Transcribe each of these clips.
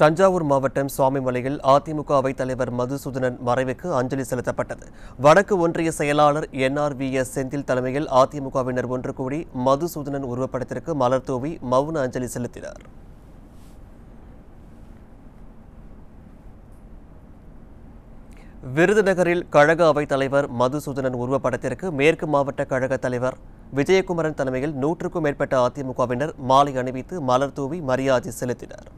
தஞ்சாவூர் மாவட்டம் சுவாமிமலையில் அதிமுக தலைவர் மதுசூதனன் மறைவுக்கு அஞ்சலி செலுத்தப்பட்டது வடக்கு ஒன்றிய செயலாளர் என்ஆர்விஎஸ் எஸ் செந்தில் தலைமையில் அதிமுகவினர் ஒன்று கூடி மதுசூதனன் உருவப்படத்திற்கு மலர் தூவி மௌன அஞ்சலி செலுத்தினார் விருதுநகரில் கழக தலைவர் மதுசூதனன் உருவப்படத்திற்கு மேற்கு மாவட்ட கழக தலைவர் விஜயகுமரன் தலைமையில் நூற்றுக்கும் மேற்பட்ட அதிமுகவினர் மாலை அணிவித்து மலர் தூவி மரியாதை செலுத்தினர்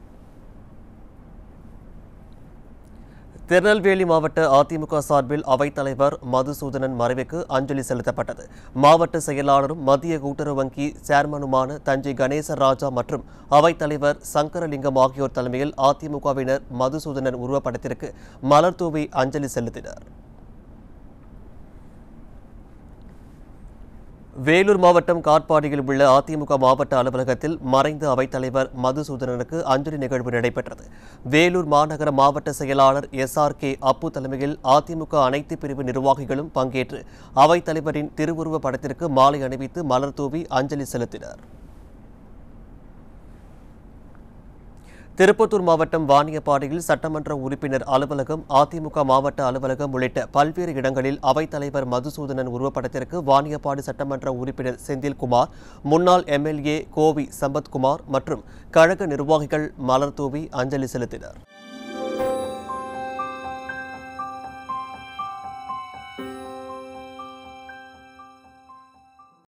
திருநெல்வேலி மாவட்ட அதிமுக சார்பில் அவைத்தலைவர் மதுசூதனன் மறைவுக்கு அஞ்சலி செலுத்தப்பட்டது மாவட்ட செயலாளரும் மத்திய கூட்டுறவு வங்கி சேர்மனுமான தஞ்சை கணேசர் ராஜா மற்றும் அவைத்தலைவர் சங்கரலிங்கம் ஆகியோர் தலைமையில் அதிமுகவினர் மதுசூதனன் உருவப்படத்திற்கு மலர் அஞ்சலி செலுத்தினர் வேலூர் மாவட்டம் காட்பாடியில் உள்ள அதிமுக மாவட்ட அலுவலகத்தில் மறைந்த அவைத்தலைவர் மதுசூதனனுக்கு அஞ்சலி நிகழ்வு நடைபெற்றது வேலூர் மாநகர மாவட்ட செயலாளர் எஸ் ஆர் கே அப்பு தலைமையில் அதிமுக அனைத்து பிரிவு நிர்வாகிகளும் பங்கேற்று அவைத்தலைவரின் திருவுருவ படத்திற்கு மாலை அணிவித்து மலர் தூவி அஞ்சலி செலுத்தினர் திருப்பத்தூர் மாவட்டம் வாணியப்பாடியில் சட்டமன்ற உறுப்பினர் அலுவலகம் அதிமுக மாவட்ட அலுவலகம் உள்ளிட்ட பல்வேறு இடங்களில் அவைத்தலைவர் மதுசூதனன் உருவப்படத்திற்கு வாணியப்பாடி சட்டமன்ற உறுப்பினர் செந்தில்குமார் முன்னாள் எம்எல்ஏ கோவி சம்பத்குமார் மற்றும் கழக நிர்வாகிகள் மலர்தூவி அஞ்சலி செலுத்தினர்